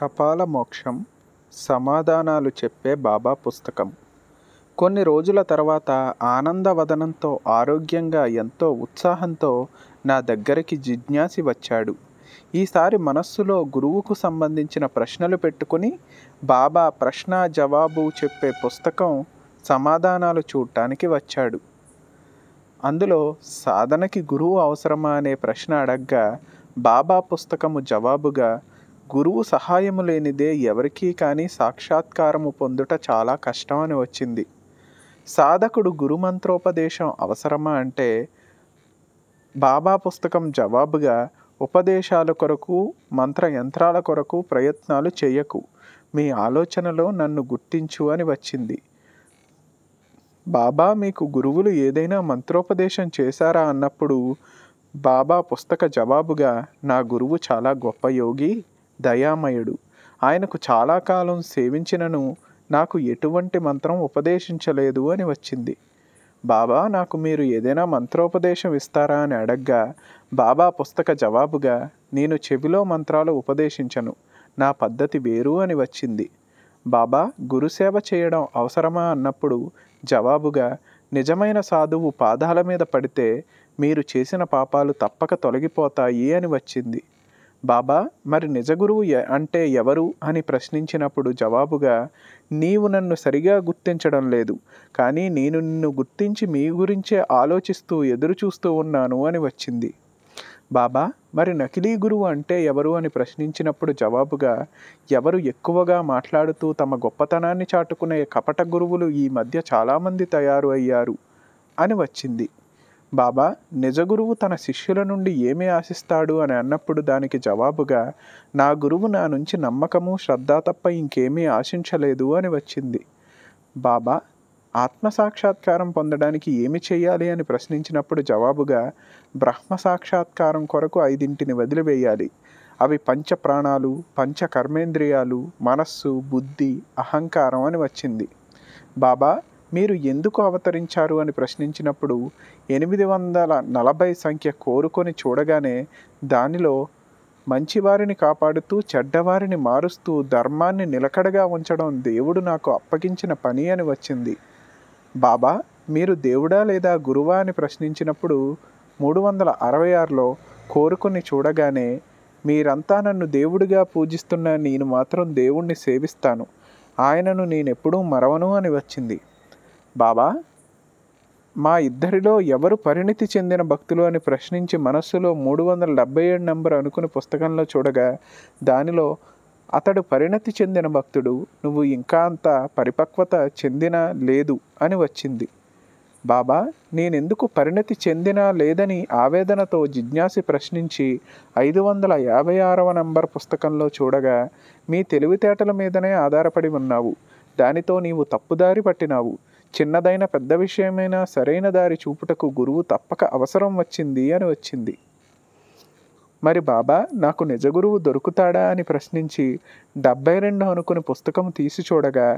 కపాల మోక్షం సమాధానాలు చెప్పే బాబా పుస్తకం కొన్ని రోజుల తర్వాత ఆనందవదనంతో ఆరోగ్యంగా ఎంతో ఉత్సాహంతో నా దగ్గరికి జిజ్ఞాసి వచ్చాడు ఈసారి మనస్సులో గురువుకు సంబంధించిన ప్రశ్నలు పెట్టుకుని బాబా ప్రశ్న జవాబు చెప్పే పుస్తకం సమాధానాలు చూడటానికి వచ్చాడు అందులో సాధనకి గురువు అవసరమా అనే ప్రశ్న అడగ్గా బాబా పుస్తకము జవాబుగా గురువు సహాయము లేనిదే ఎవరికీ కానీ సాక్షాత్కారము పొందుట చాలా కష్టం అని వచ్చింది సాధకుడు గురుమంత్రోపదేశం అవసరమా అంటే బాబా పుస్తకం జవాబుగా ఉపదేశాల కొరకు మంత్ర యంత్రాల కొరకు ప్రయత్నాలు చేయకు మీ ఆలోచనలో నన్ను గుర్తించు అని వచ్చింది బాబా మీకు గురువులు ఏదైనా మంత్రోపదేశం చేశారా అన్నప్పుడు బాబా పుస్తక జవాబుగా నా గురువు చాలా గొప్ప యోగి దయామయుడు ఆయనకు చాలా కాలం సేవించినను నాకు ఎటువంటి మంత్రం ఉపదేశించలేదు అని వచ్చింది బాబా నాకు మీరు ఏదైనా మంత్రోపదేశం ఇస్తారా అని అడగ్గా బాబా పుస్తక జవాబుగా నేను చెవిలో మంత్రాలు ఉపదేశించను నా పద్ధతి వేరు అని వచ్చింది బాబా గురుసేవ చేయడం అవసరమా అన్నప్పుడు జవాబుగా నిజమైన సాధువు పాదాల మీద పడితే మీరు చేసిన పాపాలు తప్పక తొలగిపోతాయి అని వచ్చింది బాబా మరి నిజ గురువు అంటే ఎవరు అని ప్రశ్నించినప్పుడు జవాబుగా నీవు నన్ను సరిగా గుర్తించడం లేదు కానీ నేను నిన్ను గుర్తించి మీ గురించే ఆలోచిస్తూ ఎదురు చూస్తూ ఉన్నాను అని వచ్చింది బాబా మరి నకిలీ గురువు అంటే ఎవరు అని ప్రశ్నించినప్పుడు జవాబుగా ఎవరు ఎక్కువగా మాట్లాడుతూ తమ గొప్పతనాన్ని చాటుకునే కపట గురువులు ఈ మధ్య చాలామంది తయారు అయ్యారు అని వచ్చింది బాబా నిజగురువు తన శిష్యుల నుండి ఏమి ఆశిస్తాడు అని అన్నప్పుడు దానికి జవాబుగా నా గురువు నా నుంచి నమ్మకము శ్రద్ధ తప్ప ఇంకేమీ ఆశించలేదు అని వచ్చింది బాబా ఆత్మసాక్షాత్కారం పొందడానికి ఏమి చేయాలి అని ప్రశ్నించినప్పుడు జవాబుగా బ్రహ్మ సాక్షాత్కారం కొరకు ఐదింటిని వదిలివేయాలి అవి పంచ ప్రాణాలు పంచ కర్మేంద్రియాలు మనస్సు బుద్ధి అహంకారం అని వచ్చింది బాబా మీరు ఎందుకు అవతరించారు అని ప్రశ్నించినప్పుడు ఎనిమిది వందల నలభై సంఖ్య కోరుకొని చూడగానే దానిలో మంచివారిని కాపాడుతూ చెడ్డవారిని మారుస్తూ ధర్మాన్ని నిలకడగా ఉంచడం దేవుడు నాకు అప్పగించిన పని అని వచ్చింది బాబా మీరు దేవుడా లేదా గురువా అని ప్రశ్నించినప్పుడు మూడు వందల అరవై ఆరులో కోరుకుని చూడగానే మీరంతా నన్ను దేవుడిగా పూజిస్తున్న నేను మాత్రం దేవుణ్ణి సేవిస్తాను ఆయనను నేనెప్పుడూ మరవను అని వచ్చింది బాబా మా ఇద్దరిలో ఎవరు పరిణితి చెందిన భక్తులు అని ప్రశ్నించి మనస్సులో మూడు వందల డెబ్బై ఏడు నెంబర్ అనుకుని పుస్తకంలో చూడగా దానిలో అతడు పరిణతి చెందిన భక్తుడు నువ్వు ఇంకా అంత పరిపక్వత చెందిన లేదు అని వచ్చింది బాబా నేనెందుకు పరిణతి చెందినా లేదని ఆవేదనతో జిజ్ఞాసి ప్రశ్నించి ఐదు వందల యాభై ఆరవ నంబర్ పుస్తకంలో చూడగా మీ తెలివితేటల మీదనే ఆధారపడి ఉన్నావు దానితో నీవు తప్పుదారి పట్టినావు చిన్నదైన పెద్ద విషయమైనా సరైన దారి చూపుటకు గురువు తప్పక అవసరం వచ్చింది అని వచ్చింది మరి బాబా నాకు నిజగురువు దొరుకుతాడా అని ప్రశ్నించి డెబ్బై రెండు అనుకుని పుస్తకం తీసి చూడగా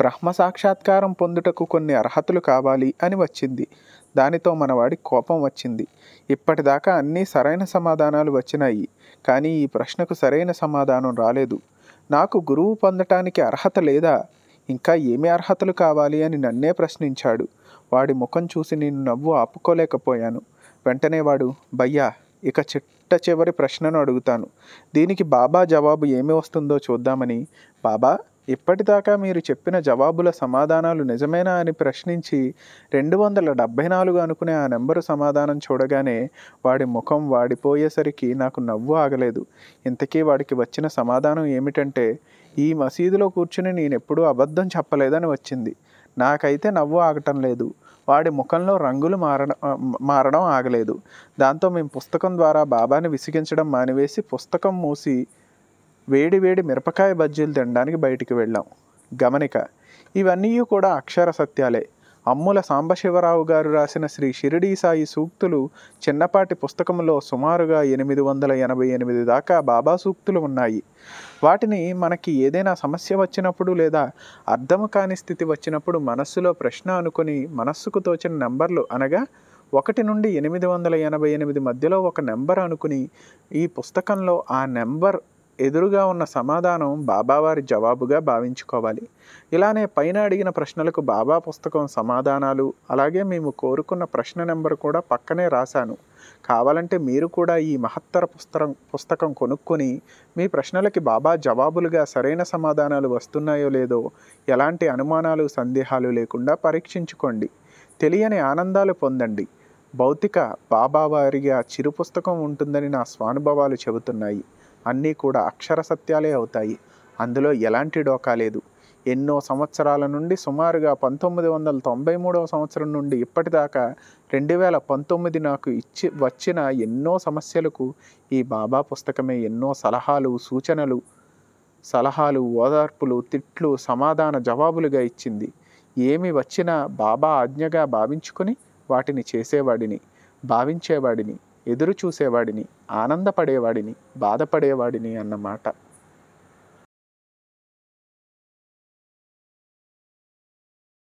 బ్రహ్మ సాక్షాత్కారం పొందుటకు కొన్ని అర్హతలు కావాలి అని వచ్చింది దానితో మనవాడి కోపం వచ్చింది ఇప్పటిదాకా అన్నీ సరైన సమాధానాలు వచ్చినాయి కానీ ఈ ప్రశ్నకు సరైన సమాధానం రాలేదు నాకు గురువు పొందటానికి అర్హత లేదా ఇంకా ఏమి అర్హతలు కావాలి అని నన్నే ప్రశ్నించాడు వాడి ముఖం చూసి నేను నవ్వు ఆపుకోలేకపోయాను వెంటనే వాడు భయ్యా ఇక చిట్ట చివరి ప్రశ్నను అడుగుతాను దీనికి బాబా జవాబు ఏమి వస్తుందో చూద్దామని బాబా ఇప్పటిదాకా మీరు చెప్పిన జవాబుల సమాధానాలు నిజమేనా అని ప్రశ్నించి రెండు వందల డెబ్భై నాలుగు అనుకునే ఆ నెంబరు సమాధానం చూడగానే వాడి ముఖం వాడిపోయేసరికి నాకు నవ్వు ఆగలేదు ఇంతకీ వాడికి వచ్చిన సమాధానం ఏమిటంటే ఈ మసీదులో కూర్చుని నేనెప్పుడూ అబద్ధం చెప్పలేదని వచ్చింది నాకైతే నవ్వు ఆగటం లేదు వాడి ముఖంలో రంగులు మారడం మారడం ఆగలేదు దాంతో మేము పుస్తకం ద్వారా బాబాని విసిగించడం మానివేసి పుస్తకం మూసి వేడి వేడి మిరపకాయ బజ్జీలు తినడానికి బయటికి వెళ్ళాం గమనిక ఇవన్నీ కూడా అక్షర సత్యాలే అమ్ముల సాంబశివరావు గారు రాసిన శ్రీ షిరిడీ సాయి సూక్తులు చిన్నపాటి పుస్తకంలో సుమారుగా ఎనిమిది వందల ఎనభై ఎనిమిది దాకా బాబా సూక్తులు ఉన్నాయి వాటిని మనకి ఏదైనా సమస్య వచ్చినప్పుడు లేదా అర్థం కాని స్థితి వచ్చినప్పుడు మనస్సులో ప్రశ్న అనుకుని మనస్సుకు తోచిన నెంబర్లు అనగా ఒకటి నుండి ఎనిమిది వందల ఎనభై ఎనిమిది మధ్యలో ఒక నెంబర్ అనుకుని ఈ పుస్తకంలో ఆ నెంబర్ ఎదురుగా ఉన్న సమాధానం బాబావారి జవాబుగా భావించుకోవాలి ఇలానే పైన అడిగిన ప్రశ్నలకు బాబా పుస్తకం సమాధానాలు అలాగే మేము కోరుకున్న ప్రశ్న నెంబర్ కూడా పక్కనే రాశాను కావాలంటే మీరు కూడా ఈ మహత్తర పుస్తకం పుస్తకం కొనుక్కొని మీ ప్రశ్నలకి బాబా జవాబులుగా సరైన సమాధానాలు వస్తున్నాయో లేదో ఎలాంటి అనుమానాలు సందేహాలు లేకుండా పరీక్షించుకోండి తెలియని ఆనందాలు పొందండి భౌతిక బాబావారిగా చిరు పుస్తకం ఉంటుందని నా స్వానుభవాలు చెబుతున్నాయి అన్నీ కూడా అక్షర సత్యాలే అవుతాయి అందులో ఎలాంటి డోకా లేదు ఎన్నో సంవత్సరాల నుండి సుమారుగా పంతొమ్మిది వందల తొంభై మూడవ సంవత్సరం నుండి ఇప్పటిదాకా రెండు వేల పంతొమ్మిది నాకు ఇచ్చి వచ్చిన ఎన్నో సమస్యలకు ఈ బాబా పుస్తకమే ఎన్నో సలహాలు సూచనలు సలహాలు ఓదార్పులు తిట్లు సమాధాన జవాబులుగా ఇచ్చింది ఏమి వచ్చినా బాబా ఆజ్ఞగా భావించుకుని వాటిని చేసేవాడిని భావించేవాడిని ఎదురు చూసేవాడిని ఆనందపడేవాడిని బాధపడేవాడిని అన్నమాట